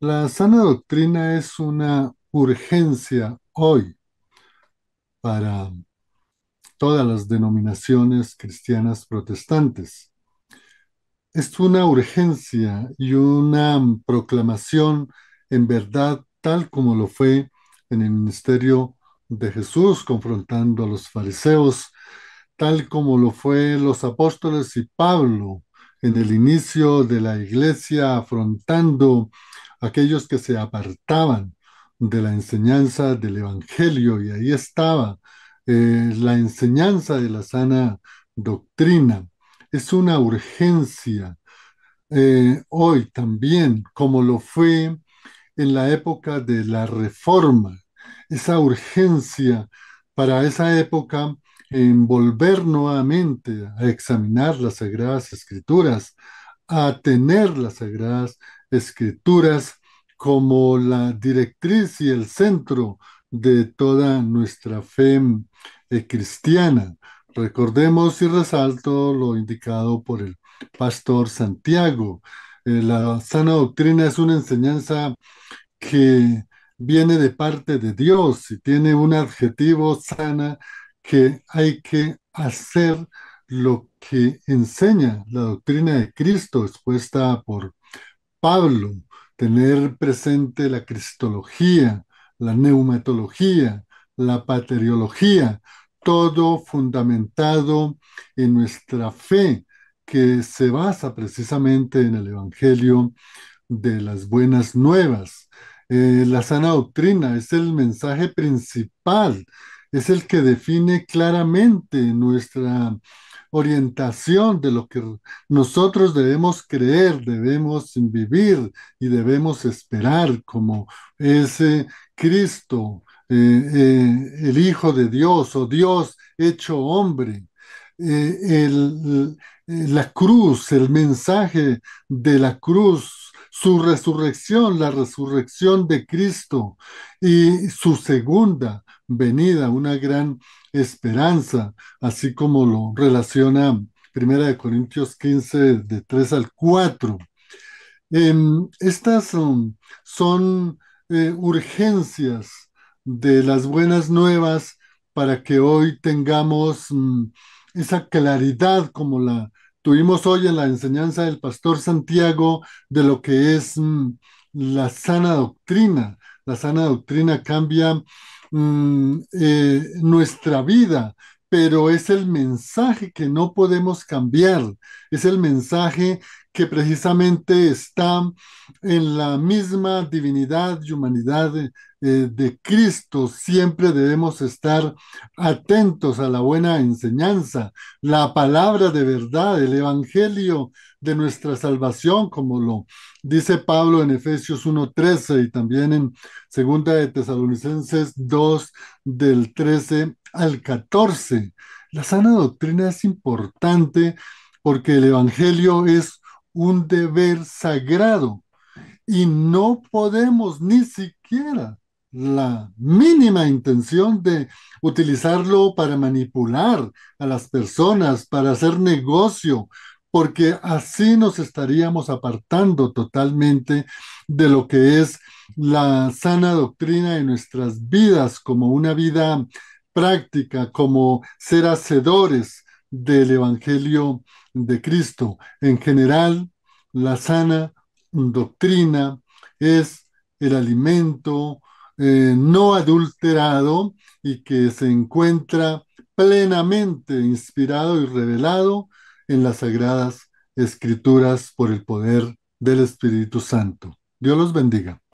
La sana doctrina es una urgencia hoy para todas las denominaciones cristianas protestantes. Es una urgencia y una proclamación en verdad tal como lo fue en el ministerio de Jesús confrontando a los fariseos, tal como lo fue los apóstoles y Pablo en el inicio de la iglesia afrontando aquellos que se apartaban de la enseñanza del Evangelio y ahí estaba eh, la enseñanza de la sana doctrina. Es una urgencia eh, hoy también, como lo fue en la época de la reforma, esa urgencia para esa época en volver nuevamente a examinar las sagradas escrituras, a tener las sagradas escrituras como la directriz y el centro de toda nuestra fe eh, cristiana. Recordemos y resalto lo indicado por el pastor Santiago. Eh, la sana doctrina es una enseñanza que viene de parte de Dios y tiene un adjetivo sana que hay que hacer lo que enseña la doctrina de Cristo expuesta por Pablo, tener presente la cristología, la neumatología, la pateriología, todo fundamentado en nuestra fe que se basa precisamente en el Evangelio de las buenas nuevas. Eh, la sana doctrina es el mensaje principal es el que define claramente nuestra orientación de lo que nosotros debemos creer, debemos vivir y debemos esperar como ese Cristo, eh, eh, el Hijo de Dios o Dios hecho hombre. Eh, el, la cruz, el mensaje de la cruz su resurrección, la resurrección de Cristo y su segunda venida, una gran esperanza, así como lo relaciona Primera de Corintios 15, de 3 al 4. Em, estas um, son, eh, urgencias de las buenas nuevas para que hoy tengamos mm, esa claridad como la Tuvimos hoy en la enseñanza del pastor Santiago de lo que es mm, la sana doctrina. La sana doctrina cambia mm, eh, nuestra vida, pero es el mensaje que no podemos cambiar, es el mensaje que precisamente está en la misma divinidad y humanidad eh, de, Cristo. Siempre debemos estar atentos a la buena enseñanza, la palabra de verdad, el Evangelio de nuestra salvación, como lo dice Pablo en Efesios 1.13 y también en Segunda de Tesalonicenses 2 del 13 al 14. La sana doctrina es importante porque el Evangelio es un deber sagrado y no podemos ni siquiera la mínima intención de utilizarlo para manipular a las personas, para hacer negocio, porque así nos estaríamos apartando totalmente de lo que es la sana doctrina de nuestras vidas como una vida práctica, como ser hacedores del Evangelio de Cristo. En general, la sana doctrina es el alimento eh, no adulterado y que se encuentra plenamente inspirado y revelado en las sagradas escrituras por el poder del Espíritu Santo. Dios los bendiga.